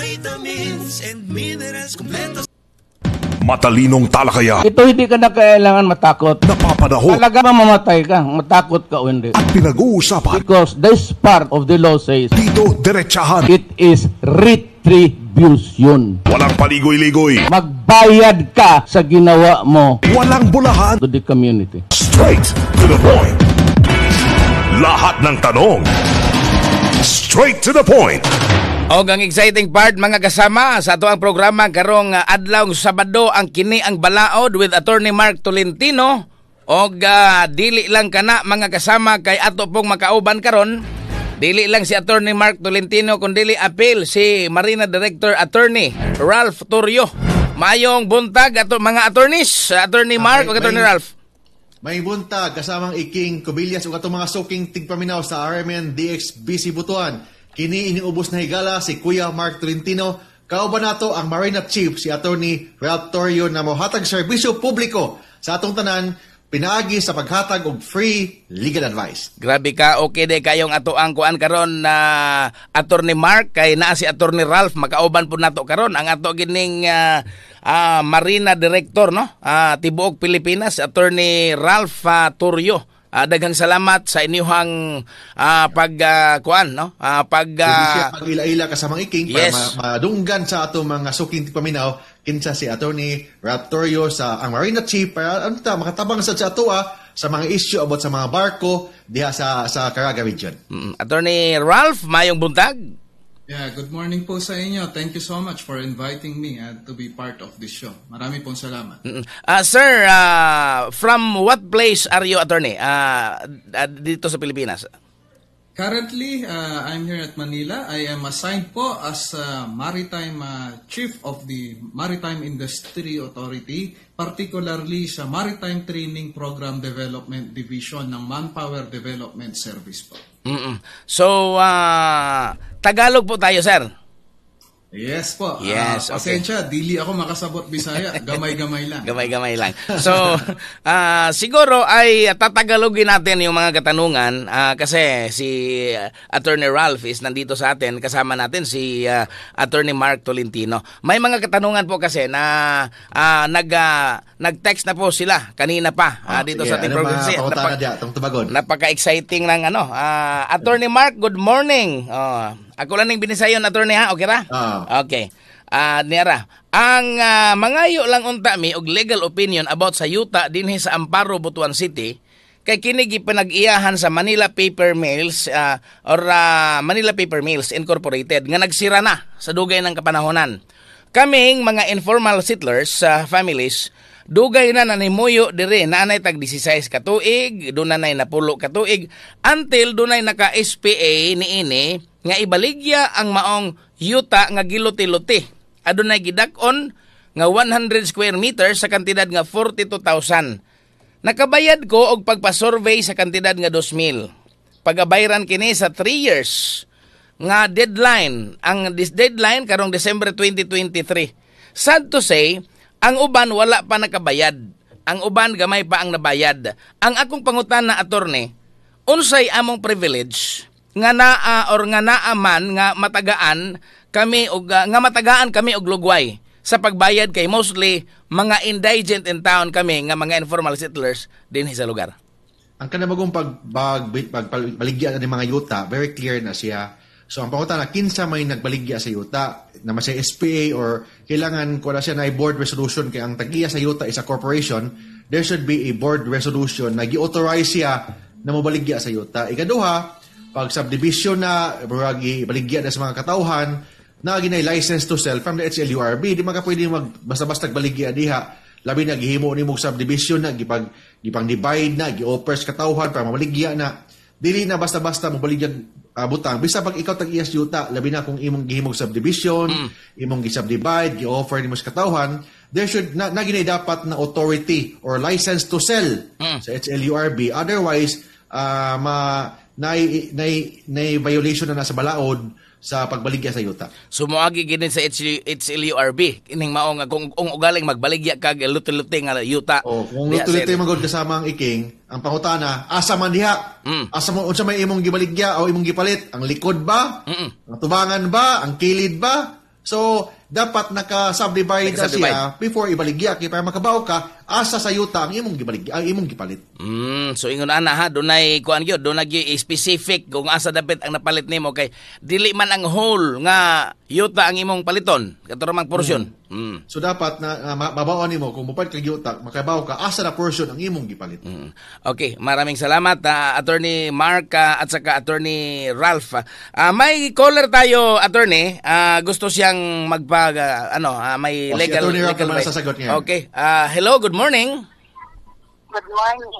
vitamins and minerals kompleto. Matalinong talakaya. Ito hindi ka na kailangan matakot. Napapanahon. Talaga mamatay ka. Matakot ka o hindi. At pinag-uusapan. Because this part of the law says. Dito, derechahan. It is retribution. Walang paligoy-ligoy. Magbayad ka sa ginawa mo. Walang bulahan. To the community. Straight to the point. Lahat ng tanong. Straight to the point. Og ang exciting part mga kasama sa ato ang programa karong ah, adlaw Sabado ang kini ang balaod with attorney Mark Tolentino og uh, dili lang kana mga kasama kay ato pong makauban karon dili lang si attorney Mark Tolentino kun dili appeal si Marina Director Attorney Ralph Torrio Mayong buntag ato mga attorneys attorney Mark ah, okay, o attorney may, Ralph May buntag kasamang iking Kubilyas ug ato mga soking tigpaminaw sa RMN DX BC Butuan Kini iniubos na higala si Kuya Mark Trentino, kauban nato ang Marina Chief si Attorney Ralph Torrio na mohatag serbisyo publiko sa atong tanan pinaagi sa paghatag og free legal advice. Grabe ka, okay de kayong ato ang kuan karon na uh, Attorney Mark kay naa si Attorney Ralph makauban po nato karon ang ato gining uh, uh, Marina Director no, uh, tibuok Pilipinas Attorney Ralph uh, Turyo Uh, daghang salamat sa inyong uh, ah, pagkuan ah, uh, no? Uh, pag uh, pagila-ila ka sa mga iking yes. para madunggan sa ato mga suking paminaw kinsa si attorney Raptorio sa ang Marina Chief para ano makatabang sa ato ah, sa mga issue about sa mga barko diha sa sa Caraga region. Mm, attorney Ralph Mayong Buntag Yeah, good morning po sa inyo. Thank you so much for inviting me uh, to be part of this show. Marami pong salamat. Uh, sir, uh, from what place are you attorney uh, dito sa Pilipinas? Currently, uh, I'm here at Manila. I am assigned po as uh, Maritime uh, Chief of the Maritime Industry Authority, particularly sa Maritime Training Program Development Division ng Manpower Development Service po. Mm-mm. So, uh, Tagalog po tayo, sir. Yes po. Ah, yes. Uh, pasensya, okay. dili ako makasabot Bisaya. Gamay-gamay lang. Gamay-gamay lang. So, uh, siguro ay tatagalogin natin yung mga katanungan uh, kasi si uh, Attorney Ralph is nandito sa atin. Kasama natin si uh, Attorney Mark Tolentino. May mga katanungan po kasi na uh, nag, uh, nag-text na po sila kanina pa uh, dito oh, sa ating ano program. Napaka- napaka-exciting ng ano. Uh, Attorney Mark, good morning. Uh, ako lang ning binisayon attorney ha, okay ra? Uh. Ah. Okay. Uh, niara. ang uh, mangayo lang unta mi og legal opinion about sa yuta dinhi sa Amparo Butuan City kay kini gipanag-iyahan sa Manila Paper Mills uh, or uh, Manila Paper Mills Incorporated nga nagsira na sa dugay ng kapanahonan. Kaming mga informal settlers sa uh, families Dugay na nanay moyo dire nanay tag 16 ka tuig, dunay napulo ka tuig until dunay naka SPA ni ini nga ibaligya ang maong yuta nga giluti-luti. Adunay gidakon nga 100 square meters sa kantidad nga 42,000. Nakabayad ko og pagpa-survey sa kantidad nga 2,000. Pagabayran kini sa 3 years nga deadline. Ang this deadline karong December 2023. Sad to say, ang uban wala pa nakabayad. Ang uban gamay pa ang nabayad. Ang akong pangutan na atorne, unsay among privilege nga naa or nga naa man nga matagaan kami og nga matagaan kami og lugway sa pagbayad kay mostly mga indigent in town kami nga mga informal settlers din sa lugar. Ang kanamagong pagbag pagpaligyan pag, pag, pag, mga yuta, very clear na siya So ang pangutan na kinsa may nagbaligya sa yuta na masay SPA or kailangan ko na siya na board resolution kay ang tagiya sa yuta is a corporation, there should be a board resolution na gi-authorize siya na mabaligya sa yuta. Ikaduha, pag subdivision na, buragi, baligya na sa mga katauhan, na ginay license to sell from the HLURB, di maka pwede mag basta-basta baligya diha. Labi na gihimo ni mong subdivision na, gipag, gipang divide na, gi-offers katauhan para mabaligya na. Dili na basta-basta mabaligya uh, butang bisa pag ikaw tag iyas e yuta labi na kung imong gihimog subdivision mm. imong gisubdivide gi-offer nimo sa katawhan there should na, na dapat na authority or license to sell mm. sa HLURB otherwise uh, ma na na, na violation na nasa balaod sa pagbaligya sa yuta. Sumuagi so, ginin sa HLURB ining mao nga kung, kung ugaling magbaligya kag lutuluti nga yuta. O oh, kung luti-luti magod kasama ang iking, ang pangutana asa man diha? Mm. Asa mo unsa may imong gibaligya o imong gipalit? Ang likod ba? mm Ang tubangan ba? Ang kilid ba? So dapat naka-subdivide, naka siya before ibaligya kay para makabaw ka asa sa yuta ang imong gibalig ang imong gipalit. Mm, so ingon ana ha dunay kuan gyud dunay specific kung asa dapat ang napalit nimo kay dili man ang whole nga yuta ang imong paliton katurang porsyon. Mm. mm. So dapat na uh, mabawaon nimo kung mupalit kag yuta makabaw ka asa na porsyon ang imong gipalit. Mm. Okay, maraming salamat uh, attorney Mark uh, at saka attorney Ralph. Uh, may caller tayo attorney, uh, gusto siyang magpa uh, ano, uh, may oh, legal si attorney legal, legal sasagot niya. Okay. Uh, hello, good morning. Good morning.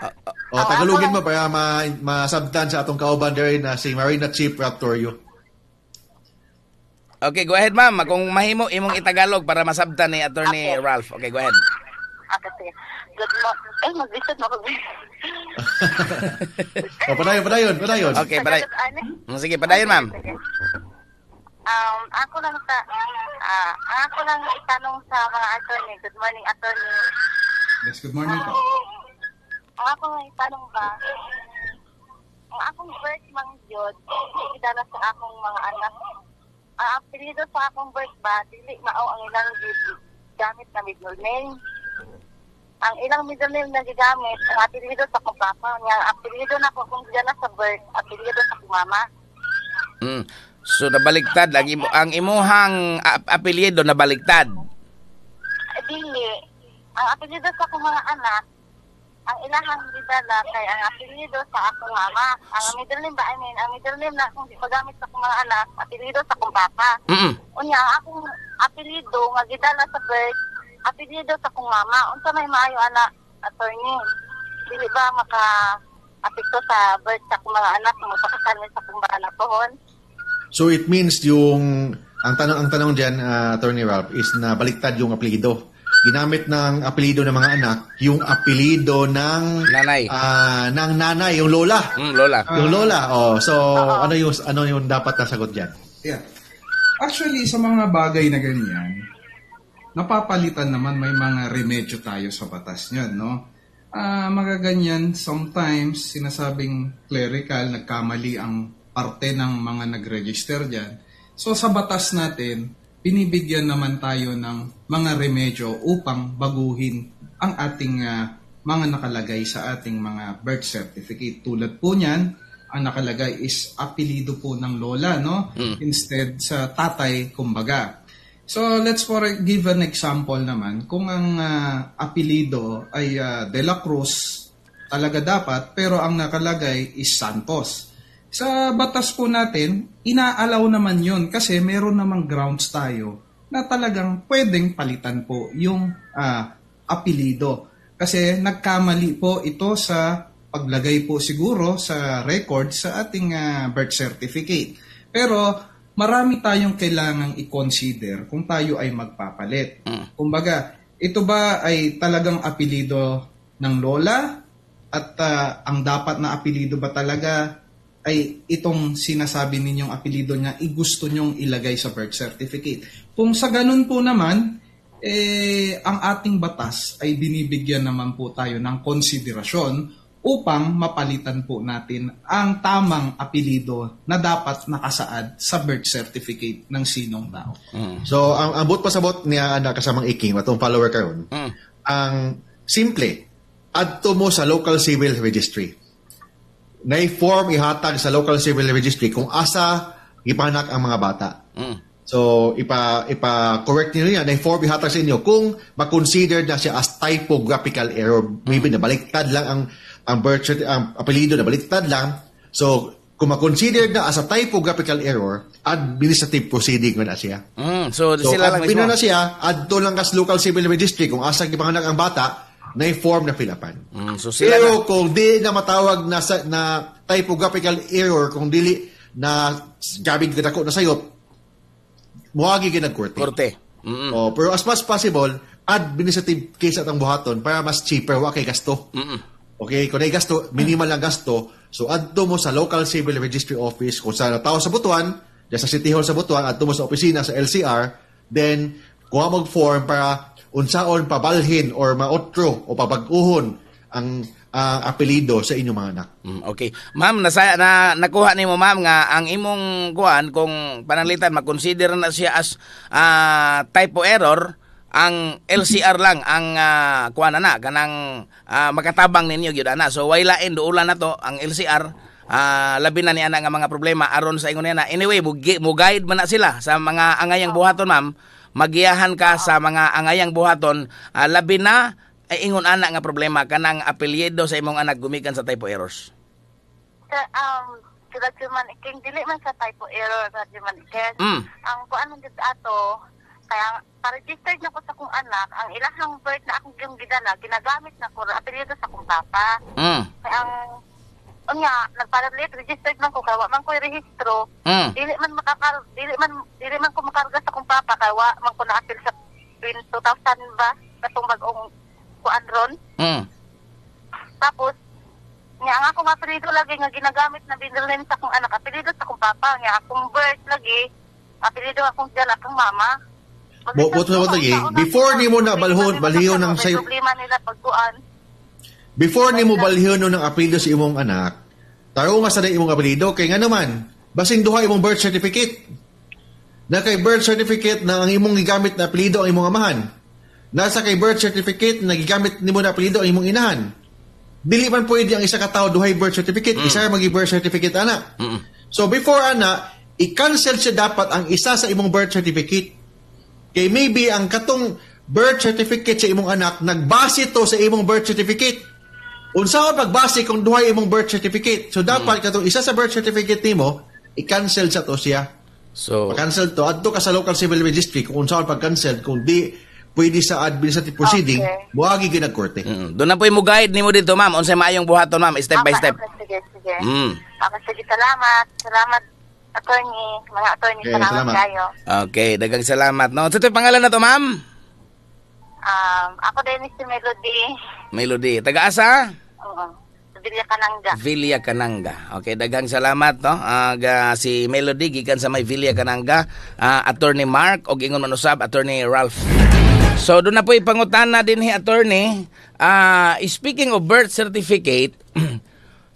Uh, uh, oh, Tagalogin mo para ma masabtan sa atong kauban dere na si Marina Chief Raptorio. Okay, go ahead ma'am. Kung mahimo imong itagalog para masabtan ni Attorney okay. Ralph. Okay, go ahead. Okay, Good morning. Eh, mag-visit mo. o, oh, padayon, padayon, padayon. Okay, padayon. Sige, padayon ma'am. Okay um, ako lang sa, uh, ako lang itanong sa mga attorney. Good morning, attorney. Yes, good morning po. ako nga itanong ba, ang akong birth, Mang Diyod, idala sa akong mga anak. Ah, ang apelido sa akong birth ba, dili mao ang ilang gamit na middle name. Ang ilang middle name na gigamit, ang apelido sa akong papa niya, ang apelido na ko kung dala sa birth, apelido sa akong mama. Mm. So nabaliktad ang imo ang imuhang apelyido nabaliktad. Dili. Ang apelyido sa akong mga anak ang ilahang gidala kay ang apelyido sa akong ama. Ang middle name ba I mean, ang middle name na kung gipagamit sa akong mga anak, apelyido sa akong papa. Mm -hmm. Unya ang akong apelyido nga gidala sa birth, apelyido sa akong mama. Unsa may maayo ana attorney? Dili ba maka apekto sa birth sa akong mga anak, mapakasal sa akong mga anak So it means yung ang tanong ang tanong diyan uh, ah, Attorney Ralph is na baliktad yung apelyido. Ginamit ng apelyido ng mga anak yung apelyido ng nanay. Uh, ng nanay, yung lola. Mm, lola. Uh, yung ah. lola. Oh, so uh-huh. ano yung ano yung dapat na sagot diyan? Yeah. Actually sa mga bagay na ganyan, napapalitan naman may mga remedyo tayo sa batas niyan, no? Uh, magaganyan, sometimes sinasabing clerical, nagkamali ang parte ng mga nag-register dyan. So sa batas natin, binibigyan naman tayo ng mga remedyo upang baguhin ang ating uh, mga nakalagay sa ating mga birth certificate. Tulad po niyan, ang nakalagay is apelido po ng lola, no? Mm. Instead sa tatay, kumbaga. So let's for give an example naman. Kung ang uh, apelido ay uh, De La Cruz, talaga dapat, pero ang nakalagay is Santos. Sa batas po natin, inaalaw naman yon kasi meron namang grounds tayo na talagang pwedeng palitan po yung uh, apelido. Kasi nagkamali po ito sa paglagay po siguro sa record sa ating uh, birth certificate. Pero marami tayong kailangang i-consider kung tayo ay magpapalit. Mm. Kumbaga, ito ba ay talagang apelido ng lola? At uh, ang dapat na apelido ba talaga ay itong sinasabi ninyong apelido niya, gusto nyong ilagay sa birth certificate. Kung sa ganun po naman, eh, ang ating batas ay binibigyan naman po tayo ng konsiderasyon upang mapalitan po natin ang tamang apelido na dapat nakasaad sa birth certificate ng sinong tao. Mm. So, ang abot pa sabot niya na kasamang iking, matong follower karon, mm. ang simple, adto mo sa local civil registry na form ihatag sa local civil registry kung asa ipanak ang mga bata. Mm. So, ipa, ipa-correct niyo yan, na-form ihatag sa inyo kung makonsider na siya as typographical error. Maybe mm. nabaliktad lang ang, ang birth certificate, ang apelido, nabaliktad lang. So, kung makonsider na as a typographical error, administrative proceeding na siya. Mm, so, so sila lang mismo. na siya, adto lang kas local civil registry kung asa ipanganak ang bata, na form na Pilapan. Mm, so sila Pero na... kung di na matawag na, sa, na typographical error, kung dili na gabing ko na sayop, muagi ka nagkorte. Korte. Mm-mm. Oh, pero as much possible, administrative case at ang buhaton para mas cheaper wa kay gasto. Mm-mm. Okay, kung gasto, minimal lang gasto. So, adto mo sa local civil registry office, kung sa tao sa Butuan, sa City Hall sa Butuan, adto mo sa opisina sa LCR, then kuha mag form para unsaon pabalhin or maotro o pabaguhon ang uh, apelido sa inyong mga anak. Mm, okay. Ma'am, nasa, na, nakuha ni mo ma'am nga ang imong kuan kung pananglitan makonsider na siya as uh, typo error ang LCR lang ang uh, kuan na kanang uh, makatabang ninyo gyud ana. So wailain duula na to ang LCR uh, labi na ni ana nga mga problema aron sa ingon na. Anyway, mo guide man na sila sa mga angayang buhaton ma'am magiyahan ka ah. sa mga angayang buhaton uh, labi na ay eh, ingon anak nga problema kanang apelyido sa imong anak gumikan sa typo errors. Sir, um, kada man king dili man sa typo error kada man test. Mm. Ang kuan man gid ato kaya pa-registered na ko sa kong anak ang ilang birth na akong gidala ginagamit na ko apelyido sa kong papa. Mm. Kaya ang unya nagpadalit registered man ko kawa man ko rehistro mm. dili man makakar dili man dili man ko makarga sa kong papa kawa man ko naapil sa 2000 ba katong bagong kuan ron mm. tapos niya ang akong apelido lagi nga ginagamit na binilin sa akong anak apelido sa akong papa niya akong birth lagi apelido akong dala akong mama Bo, bo, lagi. Before ni mo na balhon, balhiyo ng sayo. Problema nila pagkuan. Before ni mo balhiyon no ng apelyido si imong anak, taro nga sa imong apelyido kay nga naman, basin duha imong birth certificate. Na kay birth certificate na ang imong gigamit na apelyido ang imong amahan. Nasa kay birth certificate na gigamit nimo na apelyido ang imong inahan. Dili man pwede ang isa ka tawo duhay birth certificate, mm. isa magi birth certificate ana. Mm. So before ana, i-cancel siya dapat ang isa sa imong birth certificate. Kay maybe ang katong birth certificate sa imong anak nagbase to sa imong birth certificate unsa Unsaon pagbase kung duhay imong birth certificate. So dapat mm. katong isa sa birth certificate nimo i-cancel sa to siya. So cancel to adto ka sa local civil registry kung unsa unsaon pag-cancel kung di pwede sa administrative proceeding okay. buhagi gyud korte. Mm. Doon na po mo guide nimo dito ma'am unsay maayong buhaton ma'am step okay, by step. Okay, sige sige. Mm. Okay, sige salamat. Salamat attorney, mga attorney okay, salamat, salamat kayo. Okay, dagang salamat no. Sa so, pangalan na to ma'am? Um, ako din si Melody. Melody, taga asa? Oo. Villa Cananga. Villa Kananga. Okay, daghang salamat no. Uh, si Melody gikan sa may Villa Cananga, uh, ah, Attorney Mark og ingon man usab Attorney Ralph. So do na po ipangutan na din ni attorney, uh, speaking of birth certificate,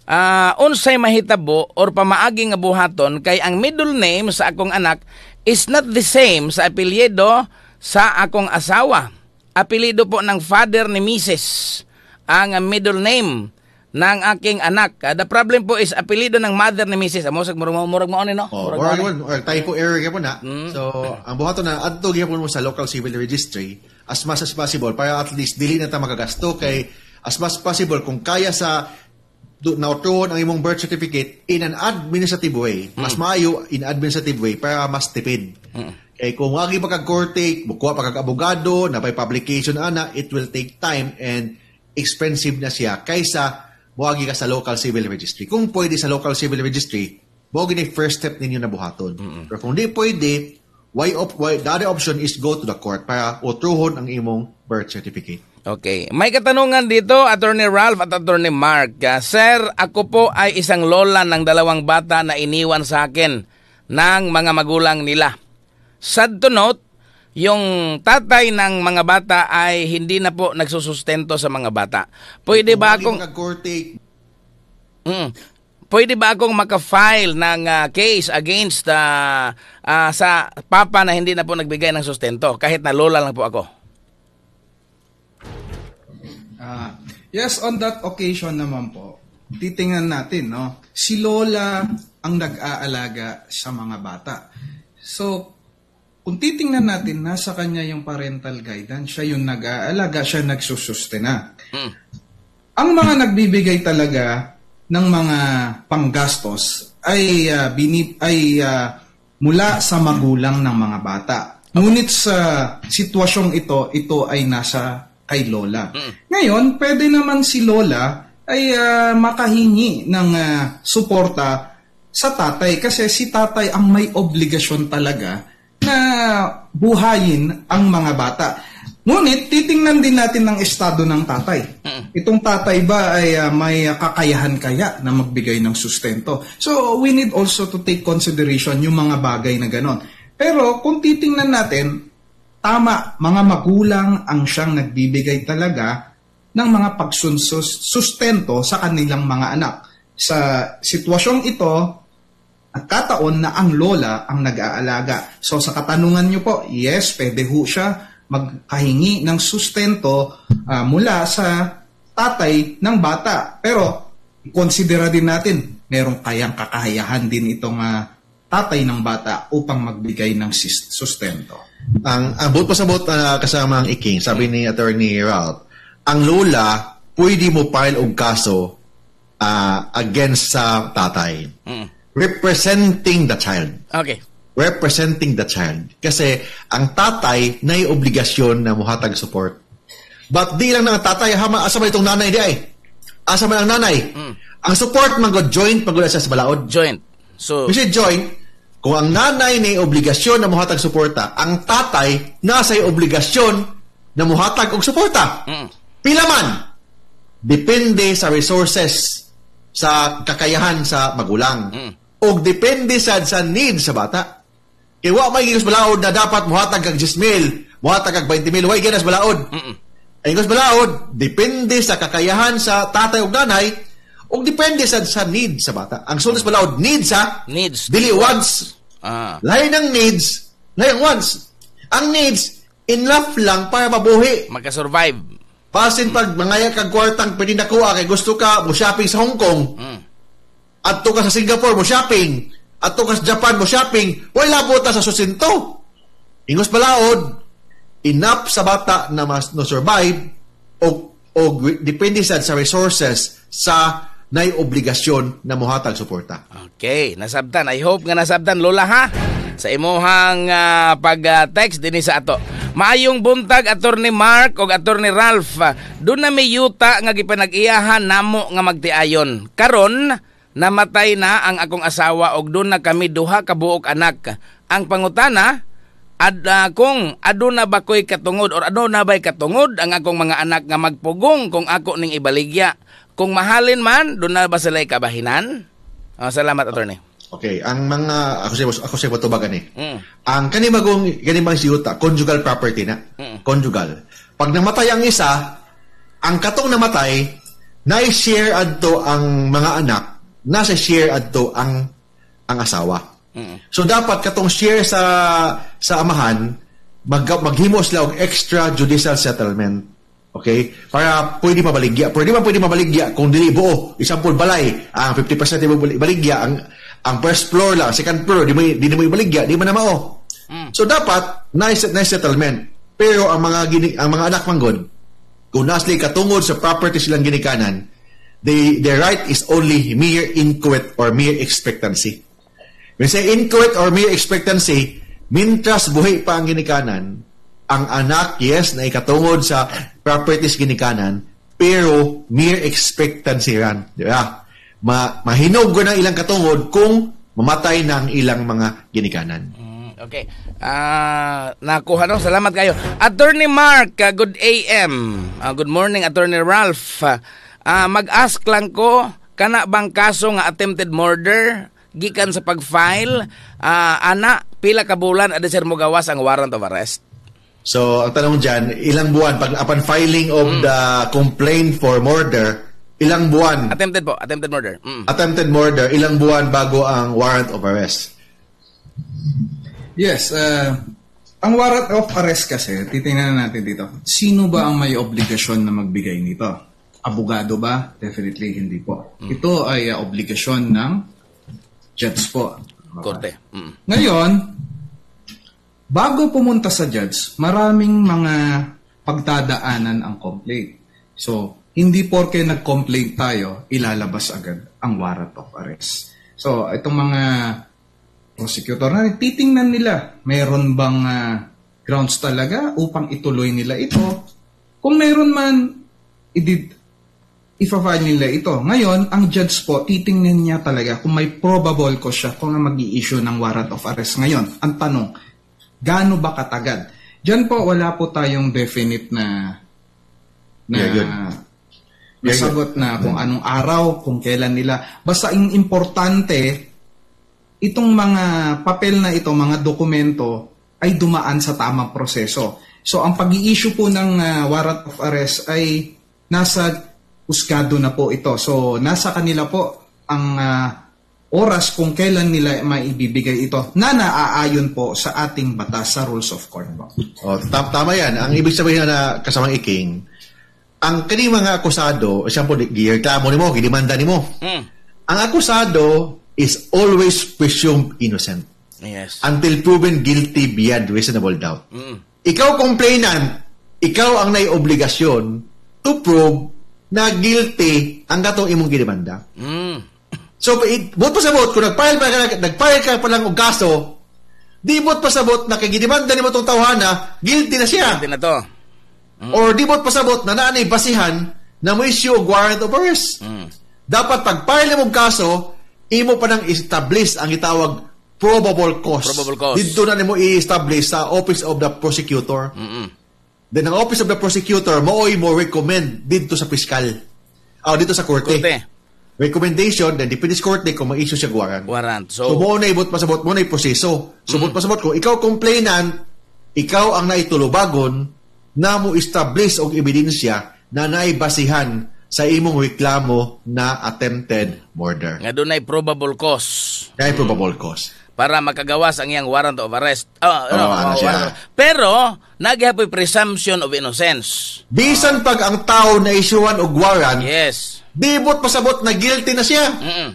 uh, unsay mahitabo or pamaagi nga buhaton kay ang middle name sa akong anak is not the same sa apelyido sa akong asawa. Apelyido po ng father ni Mrs ang middle name ng aking anak. Uh, the problem po is apelido ng mother ni Mrs. Amo sa murag murag mo no? Oh, murag mo. Or typo error gyapon na. Mm. So ang buhaton na adto gyapon mo sa local civil registry as much as possible para at least dili na ta magagasto kay as much as possible kung kaya sa nautroon ang imong birth certificate in an administrative way. Hmm. Mas mm. maayo in administrative way para mas tipid. Mm. Eh kung wagi pa kag korte, mukuha pa kag abogado, napay publication ana, it will take time and expensive na siya kaysa buhagi ka sa local civil registry. Kung pwede sa local civil registry, buhagi ni first step ninyo na buhaton. Mm-hmm. Pero kung di pwede, why op- why, the other option is go to the court para utruhon ang imong birth certificate. Okay. May katanungan dito, Attorney Ralph at Attorney Mark. Ah, Sir, ako po ay isang lola ng dalawang bata na iniwan sa akin ng mga magulang nila. Sad to note, yung tatay ng mga bata ay hindi na po nagsusustento sa mga bata. Pwede ba akong... Mm, pwede ba akong maka-file ng uh, case against uh, uh, sa papa na hindi na po nagbigay ng sustento kahit na lola lang po ako? Uh, yes, on that occasion naman po, titingnan natin, no? Si lola ang nag-aalaga sa mga bata. So, kung titingnan natin, nasa kanya yung parental guidance. Siya yung nag-aalaga, siya nagsusustena. Mm. Ang mga nagbibigay talaga ng mga panggastos ay uh, binib ay uh, mula sa magulang ng mga bata. Ngunit sa sitwasyong ito, ito ay nasa kay lola. Hmm. Ngayon, pwede naman si lola ay uh, makahingi ng uh, suporta sa tatay kasi si tatay ang may obligasyon talaga na buhayin ang mga bata. Ngunit titingnan din natin ang estado ng tatay. Mm. Itong tatay ba ay uh, may kakayahan kaya na magbigay ng sustento? So we need also to take consideration yung mga bagay na ganon. Pero kung titingnan natin, tama, mga magulang ang siyang nagbibigay talaga ng mga pagsunsustento sa kanilang mga anak. Sa sitwasyong ito, nagkataon na ang lola ang nag-aalaga. So sa katanungan niyo po, yes, pwede ho siya magkahingi ng sustento uh, mula sa tatay ng bata. Pero konsidera din natin, merong kayang kakayahan din itong uh, tatay ng bata upang magbigay ng sustento. Ang abot ah, uh, pa sa bot uh, kasama ang iking, sabi ni Attorney Ralph, ang lola pwede mo file og kaso uh, against sa tatay. Mm representing the child. Okay. Representing the child. Kasi ang tatay na yung obligasyon na muhatag support. But di lang ng tatay, hama, asa man itong nanay di ay? Asa man ang nanay? Mm. Ang support man god joint pag sa balaod. Joint. So, Kasi joint, kung ang nanay na obligasyon na muhatag suporta, ang tatay nasa obligasyon na muhatag og suporta. Mm. Pila man. Depende sa resources sa kakayahan sa magulang. Mm o depende sad sa need sa bata. Kaya wa may gigas balaod na dapat muhatag kag mil, muhatag kag 20 mil, wa gigas balaod. Mm-mm. Ang gigas balaod depende sa kakayahan sa tatay ug nanay o depende sad sa need sa bata. Ang sulis balaod need sa needs dili wants. Ah. Lain ang needs, lain ang wants. Ang needs enough lang para mabuhi. Magka-survive. Pasin pag mangaya kag kwartang pwede nakuha kay gusto ka mo shopping sa Hong Kong. Mm at ka sa Singapore mo shopping, at ka sa Japan mo shopping, wala po ta sa susinto. Ingos balaod, enough sa bata na mas no survive o o depende sad sa resources sa nay obligasyon na muhatag suporta. Okay, nasabtan. I hope nga nasabtan lola ha sa imuhang uh, pag-text uh, dinhi sa ato. Maayong buntag attorney Mark og attorney Ralph. Doon na may yuta nga gipanag-iyahan namo nga magtiayon. Karon, Namatay na ang akong asawa og doon na kami duha ka buok anak. Ang pangutana, ad uh, kung aduna ba ko'y katungod or aduna ba'y katungod ang akong mga anak nga magpugong kung ako ning ibaligya. Kung mahalin man, doon na ba sila'y kabahinan? Oh, salamat, attorney. Okay, ang mga ako sa ako sa batubagan eh. Mm. Ang kani magong gani bang siyuta, conjugal property na. Mm. Conjugal. Pag namatay ang isa, ang katong namatay, na-share adto ang mga anak nasa share adto ang ang asawa. So dapat katong share sa sa amahan mag, maghimo sila og extra judicial settlement. Okay? Para pwede mabaligya. Pwede man pwede mabaligya kung dili buo, example balay, ang 50% di mo baligya, ang ang first floor lang, second floor di mo di mo ibaligya, di mo na mao. Mm. So dapat nice nice settlement. Pero ang mga gini, ang mga anak manggod, kung nasli katungod sa property silang ginikanan, the, the right is only mere inquit or mere expectancy. When say inquit or mere expectancy, mintras buhay pa ang ginikanan, ang anak, yes, na ikatungod sa properties ginikanan, pero mere expectancy ran. Di ba? Ma mahinog ko ng ilang katungod kung mamatay na ang ilang mga ginikanan. Mm, okay. Ah, Uh, nakuha no. Salamat kayo. Attorney Mark, uh, good AM. Uh, ah, good morning, Attorney Ralph. Uh, uh, mag-ask lang ko kana bang kaso nga attempted murder gikan sa pag-file uh, ana pila ka bulan ada sir mo gawas ang warrant of arrest. So ang tanong diyan, ilang buwan pag upon filing of mm. the complaint for murder, ilang buwan? Attempted po, attempted murder. Mm. Attempted murder, ilang buwan bago ang warrant of arrest? Yes, uh, ang warrant of arrest kasi, titingnan natin dito. Sino ba ang may obligasyon na magbigay nito? Abogado ba? Definitely hindi po. Mm. Ito ay uh, obligasyon ng judge po. Korte. Mm. Ngayon, bago pumunta sa judge, maraming mga pagdadaanan ang complaint. So, hindi porke nag-complaint tayo, ilalabas agad ang warrant of arrest. So, itong mga prosecutor na titingnan nila, meron bang uh, grounds talaga upang ituloy nila ito? Kung meron man, i ipavile nila ito. Ngayon, ang judge po, titingnan niya talaga kung may probable cause siya kung mag issue ng warrant of arrest ngayon. Ang tanong, gaano ba katagad? Diyan po, wala po tayong definite na na yeah, yeah, nasagot na kung anong araw, kung kailan nila. Basta ang importante, itong mga papel na ito, mga dokumento, ay dumaan sa tamang proseso. So, ang pag-i-issue po ng uh, warrant of arrest ay nasa uskado na po ito. So nasa kanila po ang uh, oras kung kailan nila maibibigay ito na naaayon po sa ating batas sa rules of court po. Oh, tam- tama yan. Ang ibig sabihin na kasamang iking, ang kani mga akusado, example, gireklamo ni mo, gidimanda ni mo. Mm. Ang akusado is always presumed innocent. Yes. Until proven guilty beyond reasonable doubt. Mm. Ikaw complainant, ikaw ang nai obligasyon to prove na guilty ang gatong imong gidemanda. Mm. So, it, bot pa sa bot, kung nag-file ka, nag-file ka pa lang og kaso, di bot pa sa bot na kay gidemanda nimo tawhana, guilty na siya. Guilty na to. Mm. Or di bot pa sa bot na naanay basihan na mo issue og warrant of arrest. Mm. Dapat pag-file mo kaso, imo pa nang establish ang itawag probable cause. Probable cause. Dito na nimo i-establish sa Office of the Prosecutor. Mm-mm. Then ang Office of the Prosecutor mooy mo recommend dito sa piskal. Oh, dito sa korte. Korte. Recommendation, then depende sa korte kung ma-issue siya warrant. Warrant. So, so mo na ibot pasabot mo na iproseso. Subot so, mm. pasabot ko, ikaw complainant, ikaw ang naitulubagon na mo establish og ebidensya na naibasihan sa imong reklamo na attempted murder. Nga doon ay probable cause. Nga probable mm-hmm. cause para makagawas ang iyang warrant of arrest. Oh, oh, no, ano siya. Pero, naghapoy presumption of innocence. Bisan pag ang tao na isyuan og warrant, yes. dibot pasabot na guilty na siya. Mm-mm.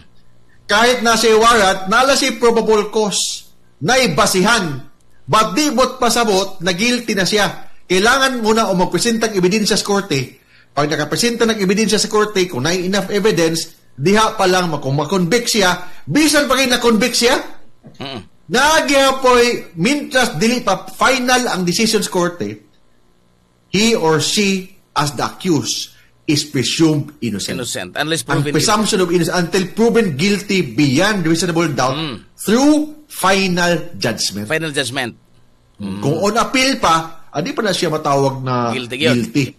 Kahit na si warrant, nala si probable cause, na ibasihan. But dibot pasabot na guilty na siya. Kailangan muna o magpresentang ebidensya sa korte. Pag nakapresenta ng ebidensya sa korte, kung na enough evidence, diha pa lang kung siya, bisan pa rin na-convict siya, Mm-hmm. Nagyapoy, mientras dili pa final ang decisions court he or she as the accused is presumed innocent. Innocent. Unless proven Ang presumption guilty. of innocence until proven guilty beyond reasonable doubt mm. through final judgment. Final judgment. Mm. Kung on appeal pa, hindi pa na siya matawag na guilty. guilty. guilty.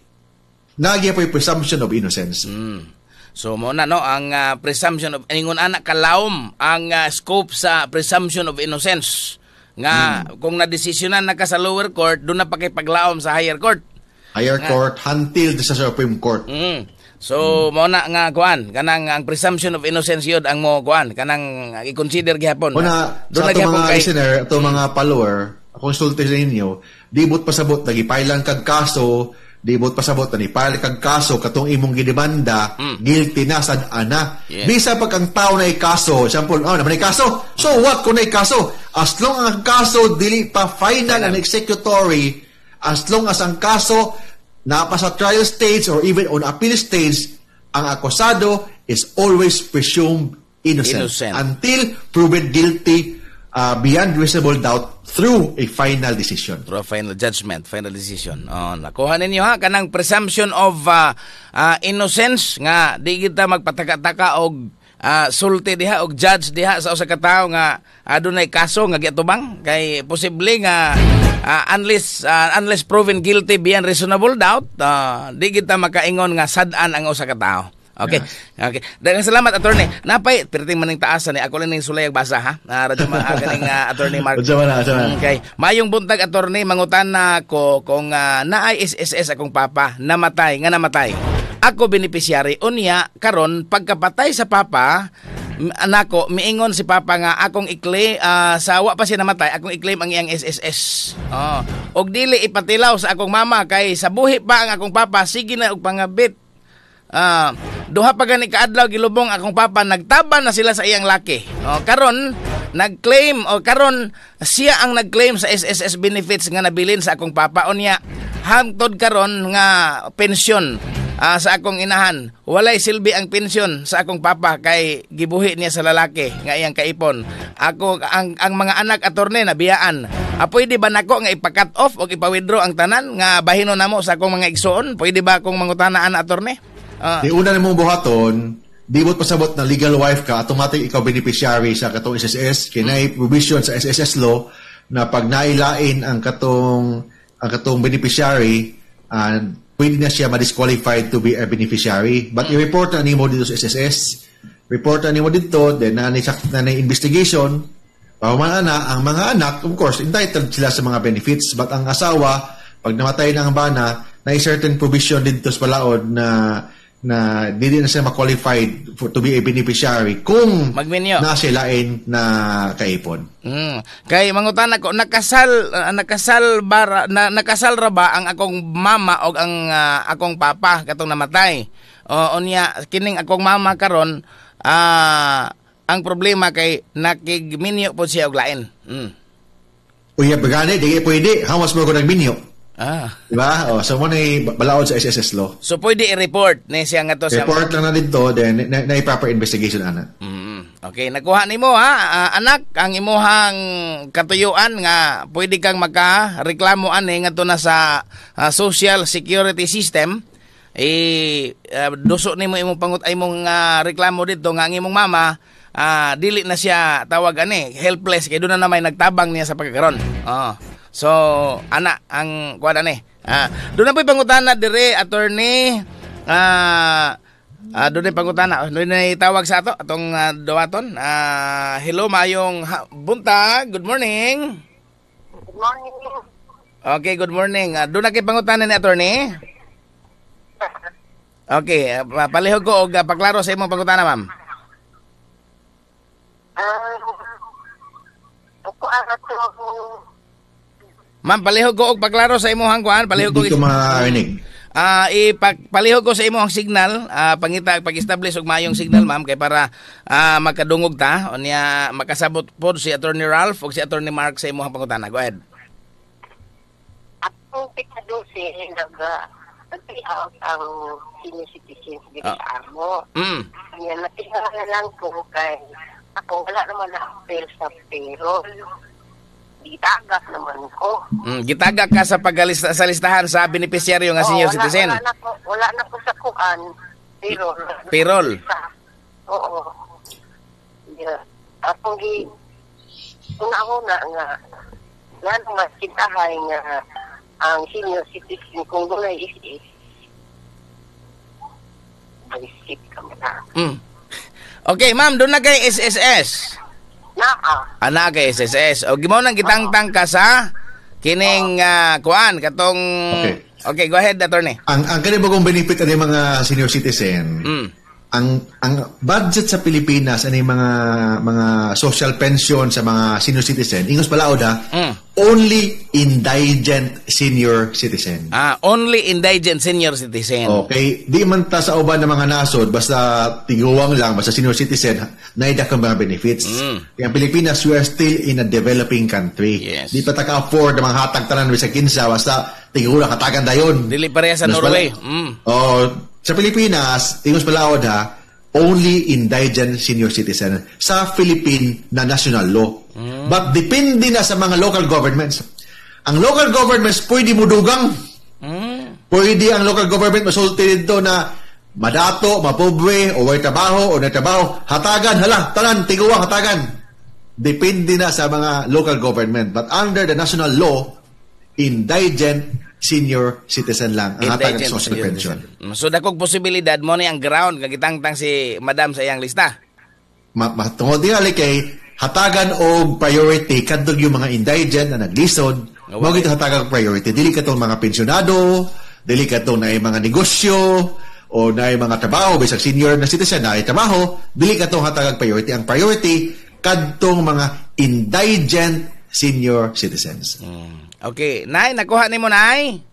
Nagyapoy presumption of innocence. Mm. So mo na no ang uh, presumption of ingon anak kalawom ang uh, scope sa presumption of innocence nga hmm. kung na desisyonan na ka sa lower court do na paglaom sa higher court. Higher nga. court until sa Supreme Court. Mm. So hmm. mo na nga kuan kanang ang presumption of innocence yod ang mo kuan kanang i-consider gihapon. Una, do na gihapon kay listener, to mga follower, konsulta niyo dibot pasabot nagipailan kag kaso libot pasabot na ni pali kag kaso katong imong gidemanda mm. guilty na sad ana yeah. bisa pag ang tao na kaso example oh naman kaso so hmm. what kung na kaso as long ang kaso dili pa final and executory as long as ang kaso na pa sa trial stage or even on appeal stage ang akusado is always presumed innocent, innocent. until proven guilty uh, beyond reasonable doubt through a final decision. Through a final judgment, final decision. Oh, nakuha ninyo ha kanang presumption of uh, uh, innocence nga di kita magpataka-taka og uh, sulti diha og judge diha sa usa ka tawo nga adunay kaso nga gitubang kay posible nga uh, unless uh, unless proven guilty beyond reasonable doubt, uh, di kita makaingon nga sad-an ang usa ka tawo. Okay. Yeah. Okay. Daghang salamat attorney. Napay pirting maning taasa ni eh. ako lang ning sulayag basa ha. Na radyo man aga uh, attorney Mark. Radyo man radyo man. Okay. Mayong buntag attorney mangutan na ko kung uh, naay SSS akong papa namatay nga namatay. Ako beneficiary unya karon pagkapatay sa papa anako miingon si papa nga akong i-claim uh, sa wa pa siya namatay akong i-claim ang iyang SSS. Oh. Og dili ipatilaw sa akong mama kay sa buhi pa ang akong papa sige na og pangabit Ah, duha pa gani kaadlaw gilubong akong papa nagtaban na sila sa iyang laki. O, karon nagclaim o karon siya ang nagclaim sa SSS benefits nga nabilin sa akong papa unya niya hangtod karon nga pensyon uh, sa akong inahan. Walay silbi ang pensyon sa akong papa kay gibuhi niya sa lalaki nga iyang kaipon. Ako ang, ang mga anak atorne na biyaan. Ah, pwede ba nako nga ipa-cut off o ipa-withdraw ang tanan nga bahino namo sa akong mga igsoon? Pwede ba akong mangutana ana atorne? Ah. una mo buhaton, di mo pasabot na legal wife ka, automatic ikaw beneficiary sa katong SSS. Kinay hmm. provision sa SSS law na pag nailain ang katong ang katong beneficiary, and ah, pwede na siya ma-disqualified to be a beneficiary. But mm. i-report na nimo dito sa SSS. Report na nimo dito, then na na na investigation, pahumaan na ang mga anak, of course, entitled sila sa mga benefits. But ang asawa, pag namatay na ang bana, na certain provision dito sa palaod na na hindi na sila qualified for to be a beneficiary kung Magminyo. in na kaipon. Mm. Kay mangutan ako nakasal uh, nakasal bara na, nakasal ra ba ang akong mama o ang uh, akong papa katong namatay. O unya kining akong mama karon uh, ang problema kay nakigminyo po siya og lain. Mm. Uy, pagani, di pwede. Hamas mo ko nagminyo. Ah. Diba? O, oh, so mo na balaod sa SSS law. So pwede i-report na siya nga to sa... Report lang na dito, then na, na, proper investigation ana. mm mm-hmm. Okay, nakuha ni mo ha, uh, anak, ang imong katuyuan nga pwede kang makareklamo ani eh, nga to na sa uh, social security system. Eh, uh, duso ni mo imong pangut ay mong uh, reklamo dito nga ang imong mama ah, dili na siya tawag ani helpless kay doon na may nagtabang niya sa pagkaron. Oh. So ana ang kuan ani. Ah, doon na po pangutana dire attorney ah uh, doon na pangutana, oh, doon na tawag sa ato atong uh, ah, dawaton. Uh, ah, hello mayong ha, buntag, good morning. Good morning. Okay, good morning. Uh, doon na kay pangutana ni attorney. Okay, palihog ko og uh, paklaro sa imong pangutana, ma'am. Ma'am, palihog ko og paglaro sa imong kuan, palihog ko. Dito makarinig. Ah, uh, ipalihog ko sa imo ang signal, uh, pangita pag-establish og maayong signal ma'am kay para uh, makadungog ta unya makasabot pod si Attorney Ralph ug si Attorney Mark sa imong pangutana. Go ahead. Ako pikadusi naga out ang senior citizens dito ah. sa amo. Mm. Yan, natingahan lang ko kay ako, wala naman ako fail sa payroll. Gitagak naman ko. Mm, gitagak ka sa paglista sa listahan sa beneficiary nga senior wala, citizen. Wala na po, wala na po sa kuan. Payroll. Payroll. oo. Yeah. Atong gi una na nga nga mas kintahay nga ang senior citizen kung doon ay isip. Ay, isip ka na. Mm. Okay, ma'am, doon na kay SSS. Naa. Ana ah, kay SSS. O gimaw nang kitang ka sa kining uh, kuan katong Okay. Okay, go ahead attorney. Ang ang kani bagong benefit ani mga senior citizen. Mm. Ang ang budget sa Pilipinas ani mga mga social pension sa mga senior citizen ingos balaod da, ah, Mm only indigent senior citizen. Ah, only indigent senior citizen. Okay. Di man ta sa uban ng mga nasod, basta tiguwang lang, basta senior citizen, naida kang mga benefits. Mm. Kaya Pilipinas, we are still in a developing country. Yes. Di pa taka-afford mga hatag tanan sa kinsa, basta tigula katagan dayon. Dili pareha sa Norway. Mm. Oh, sa Pilipinas, tingos palaod ha, only indigent senior citizen sa Philippine na national law. Mm. But depende na sa mga local governments. Ang local governments pwede mudugang. Mm. Pwede ang local government masulti dito na madato, mapobre, o may trabaho, o na trabaho, hatagan, hala, talan, tiguwang, hatagan. Depende na sa mga local government. But under the national law, indigent senior citizen lang ang hatag ng social pension. So dakog posibilidad mo ni ang ground nga gitangtang si Madam sa iyang lista. Ma matungod di ali kay hatagan og priority kadtong yung mga indigent na naglisod, okay. gito hatagan og priority dili katong mga pensionado, dili katong naay mga negosyo, o naay mga trabaho bisag senior na citizen na trabaho dili katong hatagag priority ang priority kadtong mga indigent senior citizens. Mm. Okay. Nay, nakuha ni mo, Nay?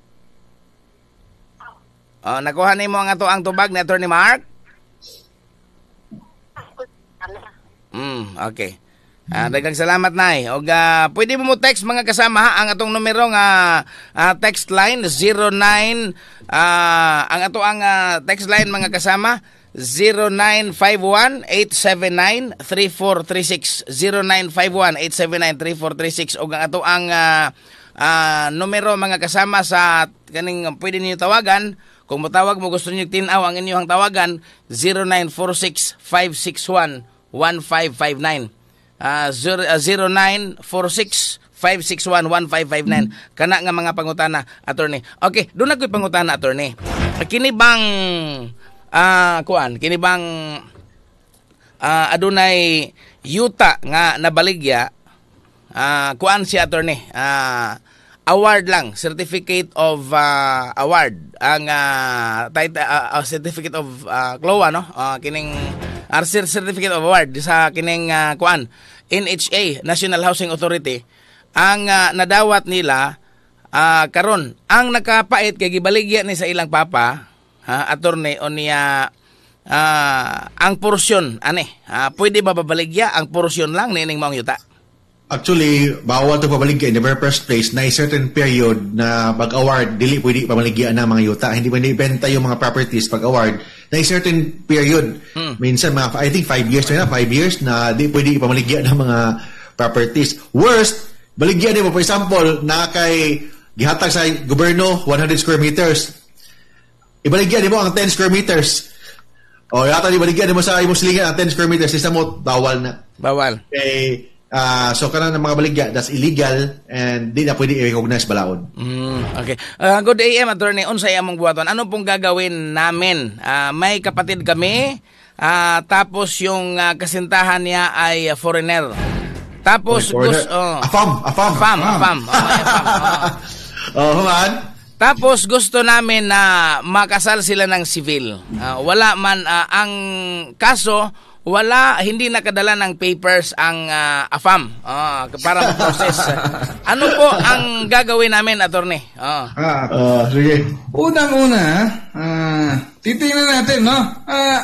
Oh, nakuha ni ang ato ang tubag ni Attorney Mark? Mm, okay. uh, ah, mm. daghang salamat nay. Og uh, pwede mo mo text mga kasama ha ang atong numero nga uh, text line 09 uh, ang ato ang uh, text line mga kasama 0951-879-3436 O ang ato ang uh, uh, numero mga kasama sa kaning pwede niyo tawagan Kung matawag mo gusto niyo tinaw ang inyong tawagan 0946-561-1559 Uh, 0946 561 1559 Kana nga mga pangutana, attorney. Okay, doon na ko'y pangutana, attorney. Kinibang... bang uh, kuan kini bang uh, adunay yuta nga nabaligya uh, kuan si attorney uh, award lang certificate of uh, award ang uh, title uh, certificate of uh, CLOA no uh, kining uh, certificate of award sa kining uh, kuan NHA National Housing Authority ang uh, nadawat nila uh, karon ang nakapait kay gibaligya ni sa ilang papa ha, attorney o niya uh, ah, ang porsyon ane uh, pwede ba babaligya ang porsyon lang nining maong yuta Actually, bawal ito pabaligya in the very first place na certain period na pag-award, dili pwede pamaligya na mga yuta. Hindi pwede benta yung mga properties pag-award na certain period. Hmm. Minsan, mga, I think 5 years na na, 5 years na di pwede pamaligya ng mga properties. Worst, baligya din For example, na kay gihatag sa gobyerno 100 square meters Ibaligyan mo ang 10 square meters. O oh, yata ibaligyan mo sa imong silingan ang 10 square meters. Isa mo, bawal na. Bawal. Okay. Uh, so kana ng mga baligya, that's illegal and di na pwede i-recognize balaon. Mm, okay. Uh, good AM attorney, unsay among buhaton? Ano pong gagawin namin? Uh, may kapatid kami, uh, tapos yung uh, kasintahan niya ay uh, foreigner. Tapos gusto oh, afam, afam, afam, afam. afam. afam. Oh, afam. oh. oh man. Tapos gusto namin na makasal sila ng civil. Uh, wala man uh, ang kaso wala hindi nakadala ng papers ang uh, ah, AFAM uh, para process. ano po ang gagawin namin attorney? Uh. Ah, uh, sige. Unang-una, uh, titingnan natin no. Uh,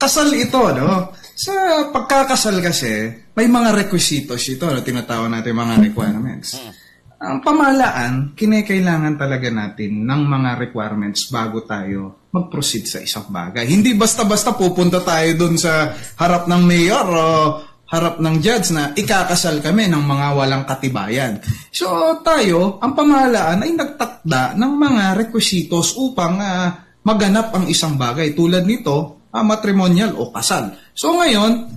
kasal ito no. Sa pagkakasal kasi, may mga requisitos ito, no? tinatawag natin mga requirements. Hmm ang pamahalaan, kinakailangan talaga natin ng mga requirements bago tayo mag-proceed sa isang bagay. Hindi basta-basta pupunta tayo dun sa harap ng mayor o harap ng judge na ikakasal kami ng mga walang katibayan. So tayo, ang pamahalaan ay nagtakda ng mga requisitos upang uh, maganap ang isang bagay. Tulad nito, uh, matrimonial o kasal. So ngayon,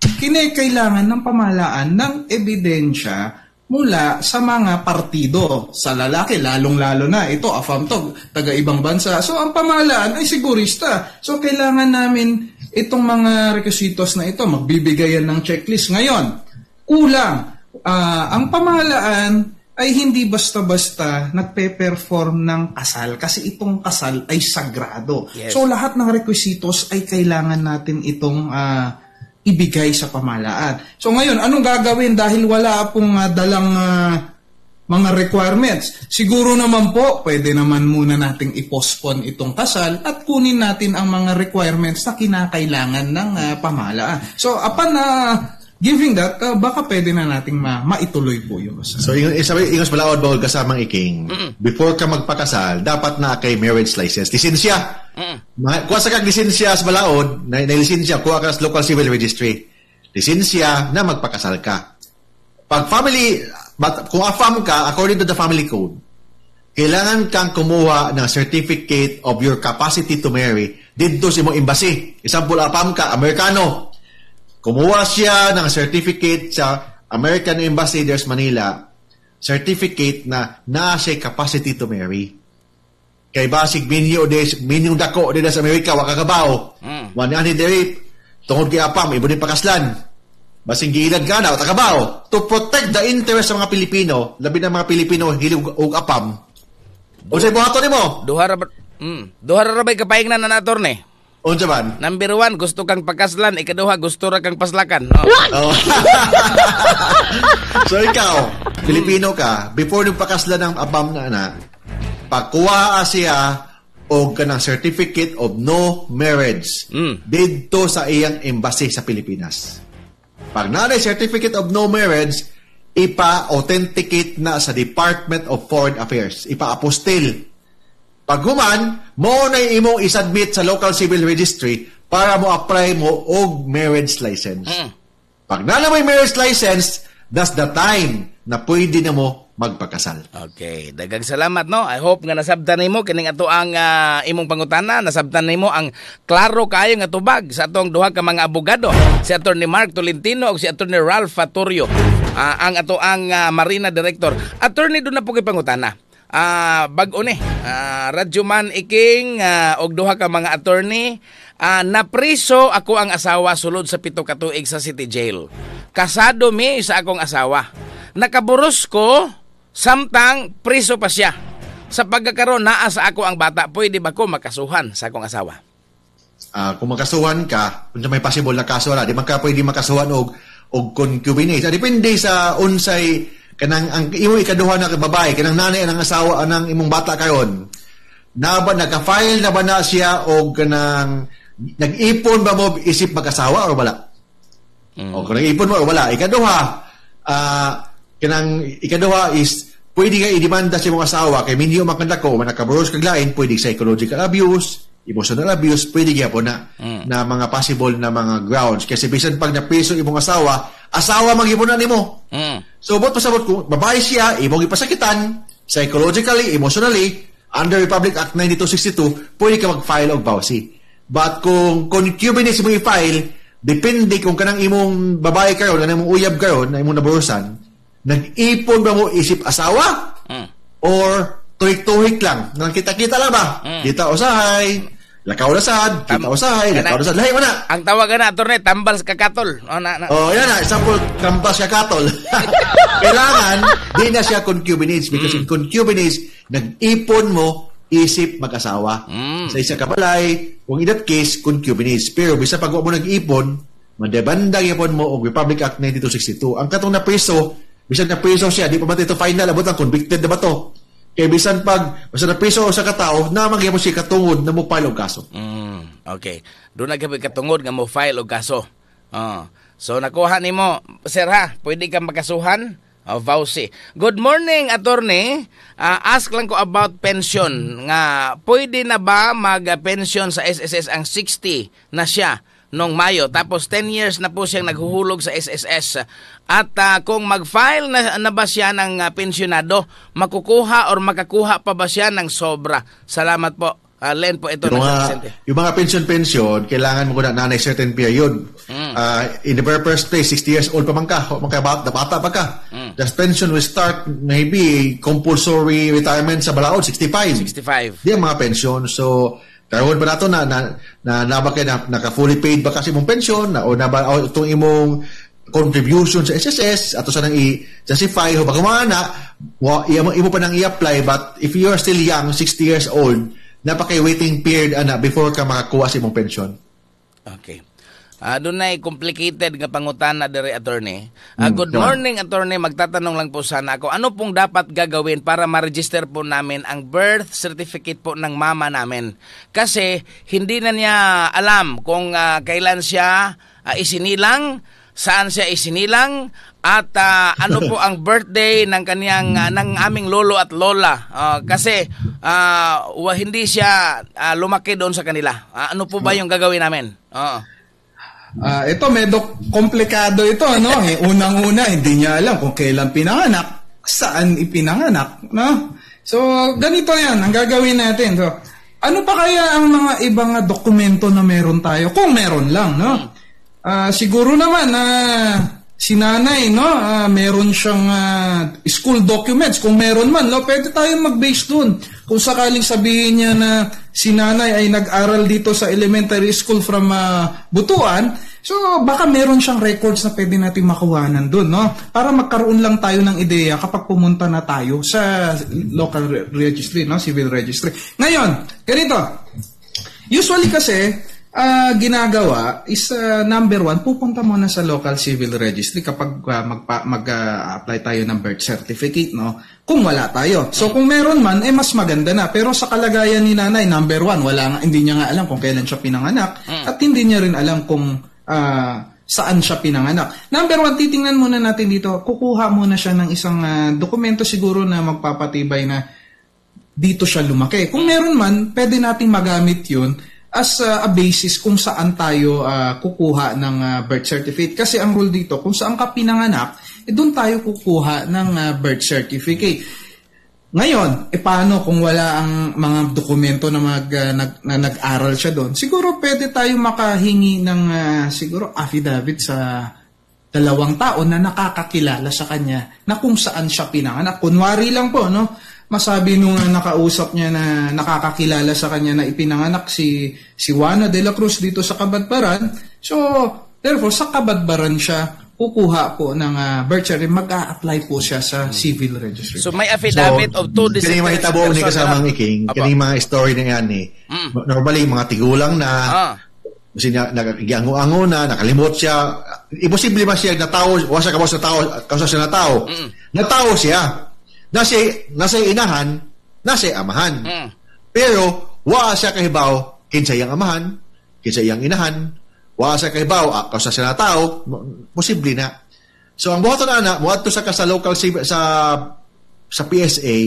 kinikailangan ng pamahalaan ng ebidensya mula sa mga partido sa lalaki, lalong-lalo na. Ito, afam to, taga-ibang bansa. So, ang pamahalaan ay sigurista. So, kailangan namin itong mga requisitos na ito, magbibigayan ng checklist. Ngayon, kulang. Uh, ang pamahalaan ay hindi basta-basta nagpe-perform ng kasal kasi itong kasal ay sagrado. Yes. So lahat ng requisitos ay kailangan natin itong uh, ibigay sa pamahalaan. So ngayon, anong gagawin dahil wala pong uh, dalang uh, mga requirements? Siguro naman po, pwede naman muna nating i-postpone itong kasal at kunin natin ang mga requirements na kinakailangan ng uh, pamahalaan. So upon uh, Giving that, uh, baka pwede na nating ma- maituloy po yung kasal. So, yung, eh, sabi, ingos pala out kasama kasamang King, Mm-mm. Before ka magpakasal, dapat na kay marriage license. Lisensya! Ma- kuha sa kag lisensya sa balaod, na, na lisensya, kuha ka sa local civil registry. Lisensya na magpakasal ka. Pag family, but, kung afam ka, according to the family code, kailangan kang kumuha ng certificate of your capacity to marry dito sa imong embassy. Isang pula, afam ka, Amerikano, Kumuha siya ng certificate sa American Embassy Ambassadors Manila, certificate na naa siya capacity to marry. Kay basig minyo des minyong dako din sa Amerika wa kakabaw. Mm. Wan ani diri tungod kay apam ibo pakaslan. Basing giilad ka na takabaw to protect the interest sa mga Pilipino, labi na mga Pilipino hilog og apam. Unsay buhaton nimo? Duha ra mm, duha ra bay kapayignan na nator ni. Unsa oh, man? Number one, gusto kang pakaslan. Ikaduha, gusto ra kang paslakan. Oh. oh. so ikaw, Filipino ka, before nung pakaslan ng abam na na, pakuha siya o kanang certificate of no marriage mm. dito sa iyang embassy sa Pilipinas. Pag na certificate of no marriage, ipa-authenticate na sa Department of Foreign Affairs. Ipa-apostil Paghuman, mo na imong isadmit sa local civil registry para mo apply mo og marriage license. Mm. Pag na marriage license, that's the time na pwede na mo magpakasal. Okay, dagang salamat no. I hope nga nasabtan nimo kining ato ang uh, imong pangutana, nasabtan nimo ang klaro kaayo nga tubag sa atong duha ka mga abogado, si Attorney Mark Tolentino ug si Attorney Ralph Fatorio. Uh, ang ato ang uh, Marina Director. Attorney do na po kay pangutana uh, bag-o ni uh, Radyo Man Iking uh, og duha ka mga attorney uh, napriso ako ang asawa sulod sa pito ka tuig sa city jail. Kasado mi sa akong asawa. Nakaburos ko samtang priso pa siya. Sa pagkakaroon naa sa ako ang bata, pwede ba ko makasuhan sa akong asawa? Uh, kung makasuhan ka, kung may possible na kaso na, di man ka pwede makasuhan og og concubinate. Ah, depende sa unsay kanang ang imong ikaduha na babae kanang nanay ang asawa anang imong bata kayon na ba nagka-file na ba na siya o kanang nag-ipon ba mo isip mag-asawa o wala? Mm. O kung nag-ipon mo o wala, ikaduha, uh, kanang ikaduha is pwede ka idemanda sa si mong asawa kay minyo makanda ko, manakaburos kag lain, pwede psychological abuse, sa abuse, pwede gyapon na, mm. na mga possible na mga grounds. Kasi bisan pag napiso imong asawa, asawa maghibunan nimo. Mm. So, but pasabot ko, babae siya, imong ipasakitan, psychologically, emotionally, under Republic Act 9262, pwede ka mag-file og bawsi. But kung concubinage mo i-file, depende kung kanang imong babae karon, kanang imong uyab karon, na imong naburusan, nag-ipon ba mo isip asawa? Mm. Or tuhik-tuhik lang. Nakita-kita lang ba? Mm. Kita usahay. Lakaw na sad, kita Tam- usahay, lakaw na sad. Hay mo Ang tawagan na, tambal sa kakatol. Oh, na, na. oh yan na, example, sa kakatol. Kailangan, di na siya concubinage because mm. in concubinage, nag-ipon mo isip mag-asawa. Mm. Sa isa kabalay, kung in that case, concubinage. Pero bisa pag mo nag-ipon, madebandang ipon mo og Republic Act 9262. Ang katong na preso, bisan na preso siya, di pa ba ito final, abot ang convicted na ba to? Kay bisan pag basta na piso sa katao na magyapon si katungod na mo file og kaso. Mm, okay. Do na gyapon katungod nga mo file og kaso. Oh. So nakuha nimo, sir ha, pwede kang magkasuhan. Oh, Vauci. Good morning, attorney. Uh, ask lang ko about pension. Nga, pwede na ba mag-pension sa SSS ang 60 na siya? noong Mayo. Tapos 10 years na po siyang naghuhulog sa SSS. At uh, kung mag-file na, na ba siya ng uh, pensyonado, makukuha or makakuha pa ba siya ng sobra? Salamat po. Uh, Len po ito yung mga, yung mga pension-pension, kailangan mo na nanay certain period. Mm. Uh, in the very first place, 60 years old pa man ka, o magkabata bata pa ka. Mm. The pension will start maybe compulsory retirement sa balaod, 65. 65. Di ang mga pension. So, Karon ba nato na na na, na ba kay na, naka fully paid ba kasi mong pension na o na ba o, itong imong contribution sa SSS ato sa nang i-justify ho bago na imo, imo pa nang i-apply but if you are still young 60 years old na napaka waiting period ana before ka makakuha sa imong pension. Okay. Adunay ah, uh, complicated nga pangutana dire attorney. Uh, good morning attorney, magtatanong lang po sana ako. Ano pong dapat gagawin para ma-register po namin ang birth certificate po ng mama namin? Kasi hindi na niya alam kung uh, kailan siya uh, isinilang, saan siya isinilang at uh, ano po ang birthday ng kaniyang uh, ng aming lolo at lola uh, kasi uh, hindi siya uh, lumaki doon sa kanila. Uh, ano po ba yung gagawin namin? Oo. Uh. Uh, ito, medyo komplikado ito. Ano? Eh, unang-una, hindi niya alam kung kailan pinanganak, saan ipinanganak. No? So, ganito yan. Ang gagawin natin. So, ano pa kaya ang mga ibang dokumento na meron tayo? Kung meron lang, no? Uh, siguro naman na uh, si nanay, no? Uh, meron siyang uh, school documents. Kung meron man, no? pwede tayong mag-base dun. Kung sakaling sabihin niya na si nanay ay nag-aral dito sa elementary school from uh, Butuan, so baka meron siyang records na pwede natin makuhanan dun, no? Para magkaroon lang tayo ng ideya kapag pumunta na tayo sa local re- registry, no? Civil registry. Ngayon, ganito. Usually kasi, uh, ginagawa is uh, number one, pupunta muna sa local civil registry kapag uh, magpa, mag-apply uh, tayo ng birth certificate, no? Kung wala tayo. So kung meron man, eh mas maganda na. Pero sa kalagayan ni nanay, number one, wala nga, hindi niya nga alam kung kailan siya pinanganak hmm. at hindi niya rin alam kung uh, saan siya pinanganak. Number one, titingnan muna natin dito, kukuha muna siya ng isang uh, dokumento siguro na magpapatibay na dito siya lumaki. Kung hmm. meron man, pwede nating magamit yun as uh, a basis kung saan tayo uh, kukuha ng uh, birth certificate. Kasi ang rule dito, kung saan ka pinanganak, eh, doon tayo kukuha ng uh, birth certificate. Ngayon, eh paano kung wala ang mga dokumento na, mag, uh, nag, na nag-aral siya doon? Siguro pwede tayo makahingi ng uh, siguro affidavit sa dalawang tao na nakakakilala sa kanya na kung saan siya pinanganak. Kunwari lang po, no? masabi nung nakausap niya na nakakakilala sa kanya na ipinanganak si si Juana de la Cruz dito sa Kabadbaran. So, therefore sa Kabadbaran siya kukuha po ng uh, birth certificate, mag-a-apply po siya sa hmm. civil registry. So may affidavit so, of two distinct mga itabo ni kasamang ah. iking, kini mga story na yan eh. Mm. Normally, mga tigulang na, ah. kasi na, nagiango-ango na, nakalimot siya. Imposible ba siya na tao, wasa ka ba sa tao, kausa siya na tao? Mm. Na tao siya. Nasa, nasa inahan, nasa amahan. Mm. Pero, wa siya kahibaw, kinsa iyang amahan, kinsa iyang inahan, wa siya kahibaw, ako ah, sa siya tao, posible na. So, ang buhaton na anak, muad sa ka sa local sa sa PSA,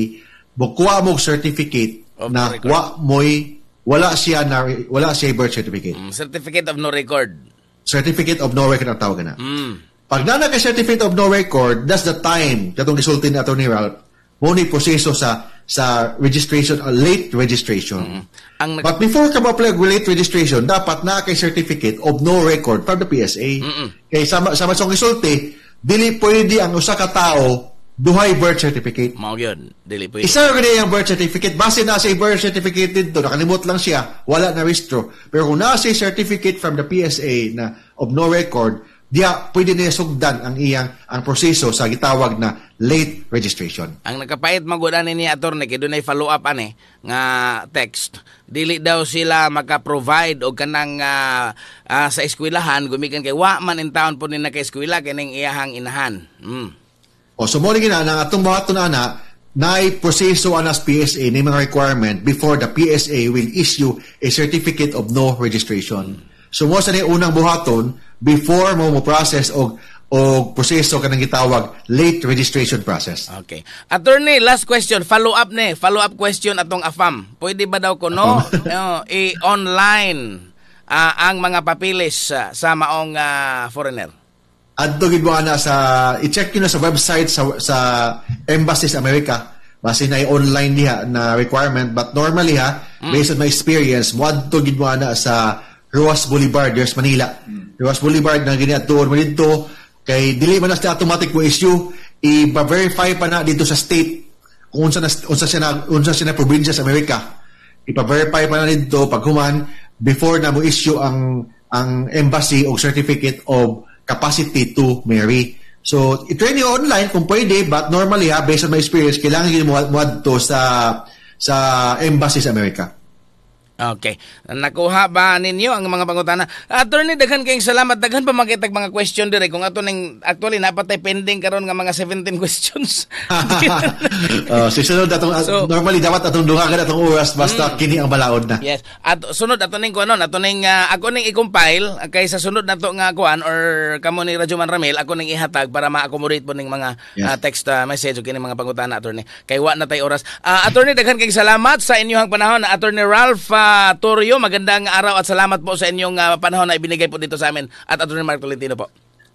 bukuha mo certificate of na no wa mo'y wala siya na, wala siya birth certificate. Mm, certificate of no record. Certificate of no record ang tawag na. Mm. Pag na naka-certificate of no record, that's the time, katong gisulti ni Atty. Ralph, mo proseso sa sa registration or uh, late registration. Mm-hmm. Ang nag- But before ka ma-apply late registration, dapat na kay certificate of no record from the PSA. Mm-hmm. Kay sama sama sa resulte, dili pwede ang usa ka tao duhay birth certificate. Mao yun. Dili pwede. yun. Isa rin ang birth certificate. Base na sa birth certificate dito, nakalimot lang siya, wala na registro. Pero kung nasa certificate from the PSA na of no record, diha pwede na sugdan ang iyang ang proseso sa gitawag na late registration. Ang nagkapait magudan ni attorney kay dunay follow up ani nga text dili daw sila maka-provide og kanang uh, uh, sa eskwelahan gumikan kay wa man in town po ni naka-eskwela kining iyahang inahan. Mm. O so mo rin na ang atong buhaton ana nay proseso anas PSA ni mga requirement before the PSA will issue a certificate of no registration. So mo sa ni unang buhaton before mo mo process og o proseso kanang gitawag late registration process. Okay. Attorney, last question, follow up ne, follow up question atong AFAM. Pwede ba daw ko no, no i-online uh, ang mga papilis uh, sa maong uh, foreigner? Adto gid sa i-check niyo na sa website sa sa Embassy sa America basi na online diha na requirement but normally ha mm. based on my experience mo adto gid sa Roas Boulevard, there's Manila. Hmm. Roas Boulevard, na giniatuon mo dito, kay dili man na sa automatic mo issue, i-verify pa na dito sa state kung unsa na unsa siya na unsa siya na probinsya sa Amerika. Ipa-verify pa na dito pag human before na mo issue ang ang embassy o certificate of capacity to marry. So, i niyo online kung pwede, but normally ha, based on my experience, kailangan yun mo, mo to sa sa embassy sa Amerika. Okay. Nakuha ba ninyo ang mga pangutana? Attorney, daghan kayong salamat. Daghan pa makitag mga question dire. Kung ato ning, actually napatay pending karon nga mga 17 questions. uh, oh, so, sunod atong, ah, so, normally dapat atong duha ka atong oras basta mm, kini ang balaod na. Yes. At sunod ato ning kuanon, ato ning uh, ako ning i-compile ah, kay sa sunod nato nga kuan or kamo ni Rajuman Ramil ako ning ihatag para ma-accommodate po ning mga yes. uh, text uh, message o kini mga pangutana attorney. Kay wa na tay oras. Uh, attorney, daghan kayong salamat sa inyong panahon. Attorney Ralph uh, uh, Torrio, magandang araw at salamat po sa inyong uh, panahon na ibinigay po dito sa amin at Attorney Mark Tolentino po.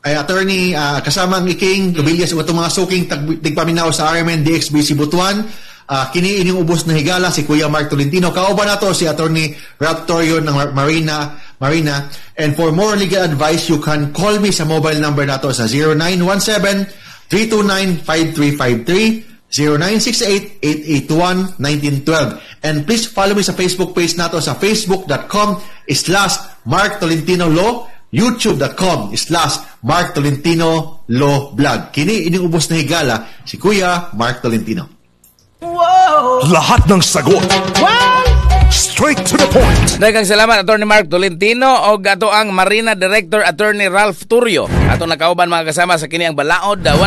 Ay, Attorney, uh, kasama ang Iking, Lubilias, at mga suking tagpaminaw sa RMN DXBC Butuan, uh, ah, inyong ubos na higala si Kuya Mark Tolentino. Kaoban na to si Attorney Ralph Torrio ng Mar Marina Marina. And for more legal advice, you can call me sa mobile number na to sa 0917 329 0968-881-1912. And please follow me sa Facebook page nato sa facebook.com slash Mark Tolentino Law, youtube.com slash Mark Tolentino Law Blog. Kini iniubos na higala si Kuya Mark Tolentino. Wow! Lahat ng sagot. Wow! Straight to the point. Daghang salamat Attorney Mark Tolentino o ato ang Marina Director Attorney Ralph Turio. Ato nakauban mga kasama sa kini ang balaod